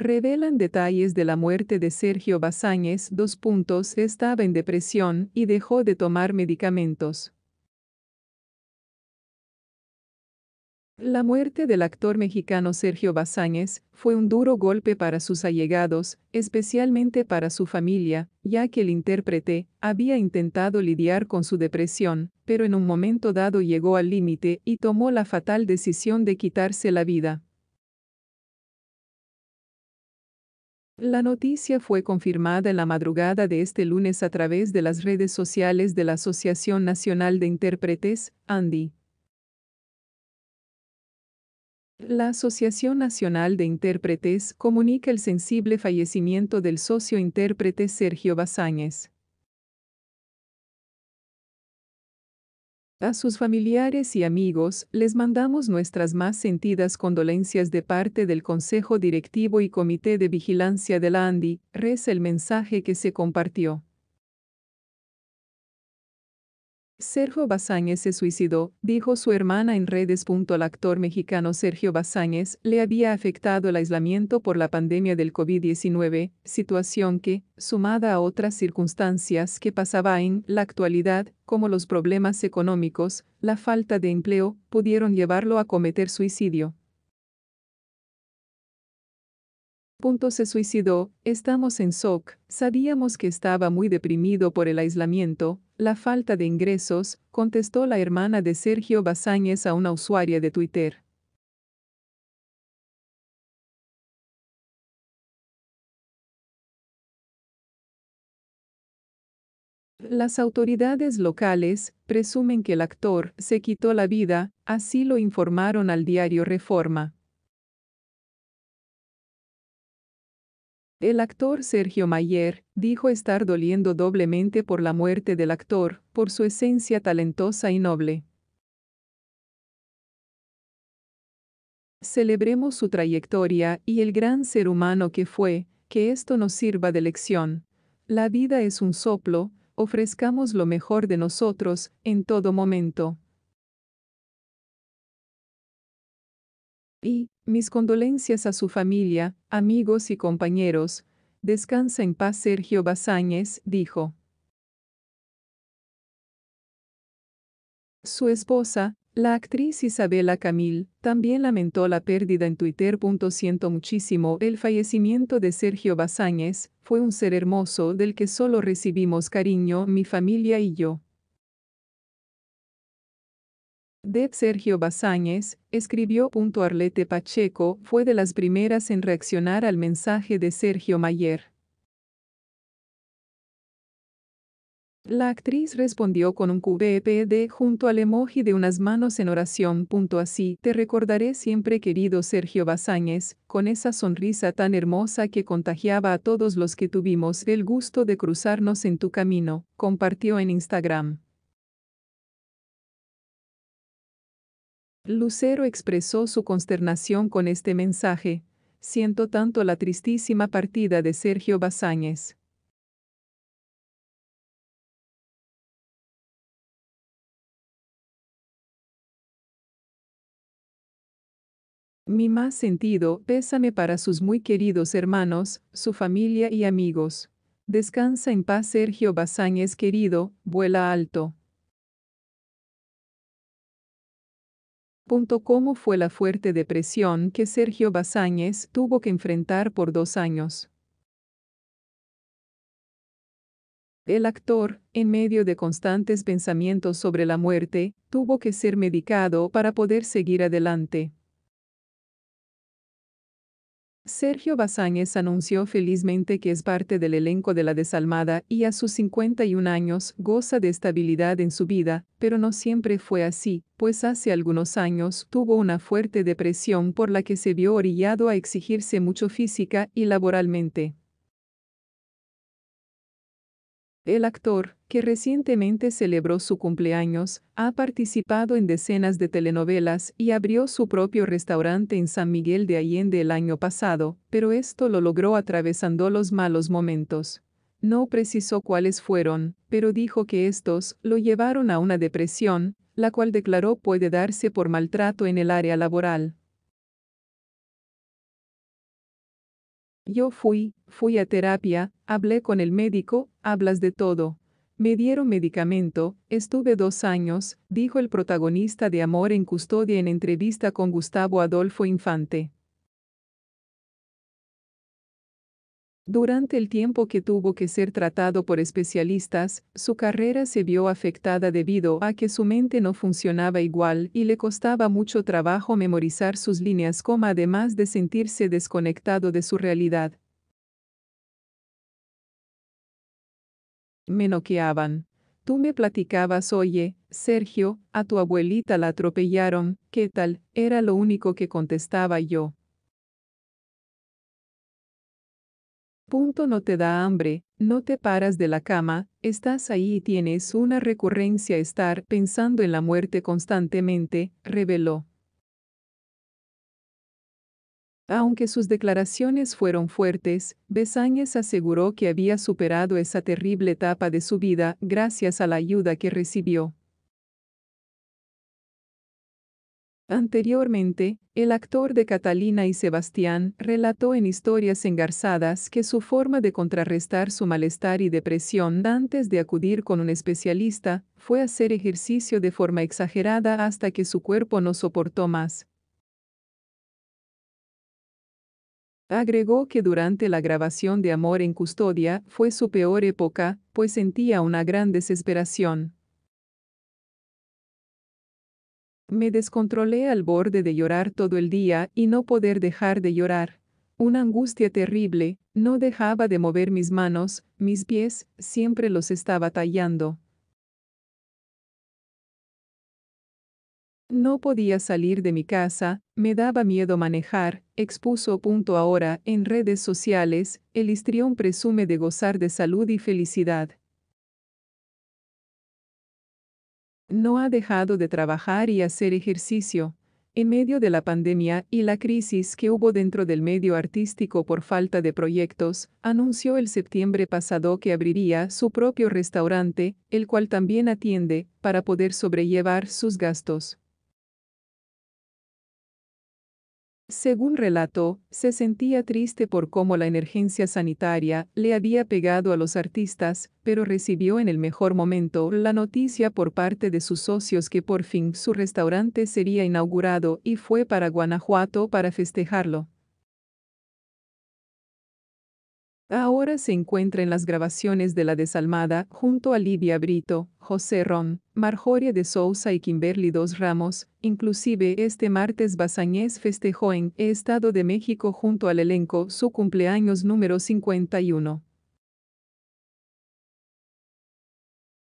revelan detalles de la muerte de Sergio Basáñez, Dos puntos, estaba en depresión y dejó de tomar medicamentos. La muerte del actor mexicano Sergio Basáñez fue un duro golpe para sus allegados, especialmente para su familia, ya que el intérprete había intentado lidiar con su depresión, pero en un momento dado llegó al límite y tomó la fatal decisión de quitarse la vida. La noticia fue confirmada en la madrugada de este lunes a través de las redes sociales de la Asociación Nacional de Intérpretes, ANDI. La Asociación Nacional de Intérpretes comunica el sensible fallecimiento del socio intérprete Sergio Bazáñez. A sus familiares y amigos les mandamos nuestras más sentidas condolencias de parte del Consejo Directivo y Comité de Vigilancia de la ANDI, el mensaje que se compartió. Sergio Bazáñez se suicidó, dijo su hermana en redes. El actor mexicano Sergio Bazáñez le había afectado el aislamiento por la pandemia del COVID-19, situación que, sumada a otras circunstancias que pasaba en la actualidad, como los problemas económicos, la falta de empleo, pudieron llevarlo a cometer suicidio. se suicidó, estamos en shock, sabíamos que estaba muy deprimido por el aislamiento, la falta de ingresos, contestó la hermana de Sergio Bazáñez a una usuaria de Twitter. Las autoridades locales presumen que el actor se quitó la vida, así lo informaron al diario Reforma. El actor Sergio Mayer dijo estar doliendo doblemente por la muerte del actor, por su esencia talentosa y noble. Celebremos su trayectoria y el gran ser humano que fue, que esto nos sirva de lección. La vida es un soplo, ofrezcamos lo mejor de nosotros, en todo momento. Mis condolencias a su familia, amigos y compañeros. Descansa en paz Sergio Bazáñez, dijo. Su esposa, la actriz Isabela Camil, también lamentó la pérdida en Twitter. Siento muchísimo el fallecimiento de Sergio Bazáñez, fue un ser hermoso del que solo recibimos cariño mi familia y yo. Deb Sergio Bazáñez, escribió. Arlete Pacheco fue de las primeras en reaccionar al mensaje de Sergio Mayer. La actriz respondió con un QBPD junto al emoji de unas manos en oración. Así te recordaré siempre, querido Sergio Bazáñez, con esa sonrisa tan hermosa que contagiaba a todos los que tuvimos el gusto de cruzarnos en tu camino, compartió en Instagram. Lucero expresó su consternación con este mensaje, siento tanto la tristísima partida de Sergio Bazáñez. Mi más sentido pésame para sus muy queridos hermanos, su familia y amigos. Descansa en paz Sergio Bazáñez querido, vuela alto. cómo fue la fuerte depresión que Sergio Basáñez tuvo que enfrentar por dos años. El actor, en medio de constantes pensamientos sobre la muerte, tuvo que ser medicado para poder seguir adelante. Sergio Bazáñez anunció felizmente que es parte del elenco de La Desalmada y a sus 51 años goza de estabilidad en su vida, pero no siempre fue así, pues hace algunos años tuvo una fuerte depresión por la que se vio orillado a exigirse mucho física y laboralmente. El actor, que recientemente celebró su cumpleaños, ha participado en decenas de telenovelas y abrió su propio restaurante en San Miguel de Allende el año pasado, pero esto lo logró atravesando los malos momentos. No precisó cuáles fueron, pero dijo que estos lo llevaron a una depresión, la cual declaró puede darse por maltrato en el área laboral. Yo fui, fui a terapia, Hablé con el médico, hablas de todo. Me dieron medicamento, estuve dos años, dijo el protagonista de Amor en Custodia en entrevista con Gustavo Adolfo Infante. Durante el tiempo que tuvo que ser tratado por especialistas, su carrera se vio afectada debido a que su mente no funcionaba igual y le costaba mucho trabajo memorizar sus líneas, como además de sentirse desconectado de su realidad. me noqueaban. Tú me platicabas, oye, Sergio, a tu abuelita la atropellaron, ¿qué tal? Era lo único que contestaba yo. Punto no te da hambre, no te paras de la cama, estás ahí y tienes una recurrencia estar pensando en la muerte constantemente, reveló. Aunque sus declaraciones fueron fuertes, Besáñez aseguró que había superado esa terrible etapa de su vida gracias a la ayuda que recibió. Anteriormente, el actor de Catalina y Sebastián relató en historias engarzadas que su forma de contrarrestar su malestar y depresión antes de acudir con un especialista fue hacer ejercicio de forma exagerada hasta que su cuerpo no soportó más. Agregó que durante la grabación de Amor en Custodia fue su peor época, pues sentía una gran desesperación. Me descontrolé al borde de llorar todo el día y no poder dejar de llorar. Una angustia terrible, no dejaba de mover mis manos, mis pies, siempre los estaba tallando. No podía salir de mi casa, me daba miedo manejar, expuso. Punto ahora, en redes sociales, el histrión presume de gozar de salud y felicidad. No ha dejado de trabajar y hacer ejercicio. En medio de la pandemia y la crisis que hubo dentro del medio artístico por falta de proyectos, anunció el septiembre pasado que abriría su propio restaurante, el cual también atiende, para poder sobrellevar sus gastos. Según relató, se sentía triste por cómo la emergencia sanitaria le había pegado a los artistas, pero recibió en el mejor momento la noticia por parte de sus socios que por fin su restaurante sería inaugurado y fue para Guanajuato para festejarlo. Ahora se encuentra en las grabaciones de La Desalmada junto a Lidia Brito, José Ron, Marjorie de Sousa y Kimberly Dos Ramos. Inclusive este martes Bazañez festejó en Estado de México junto al elenco su cumpleaños número 51.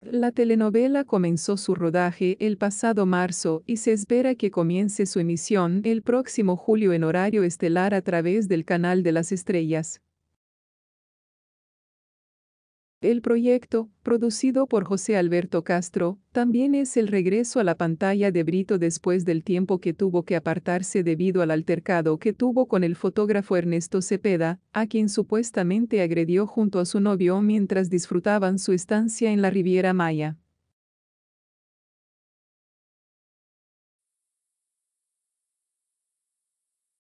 La telenovela comenzó su rodaje el pasado marzo y se espera que comience su emisión el próximo julio en horario estelar a través del Canal de las Estrellas. El proyecto, producido por José Alberto Castro, también es el regreso a la pantalla de Brito después del tiempo que tuvo que apartarse debido al altercado que tuvo con el fotógrafo Ernesto Cepeda, a quien supuestamente agredió junto a su novio mientras disfrutaban su estancia en la Riviera Maya.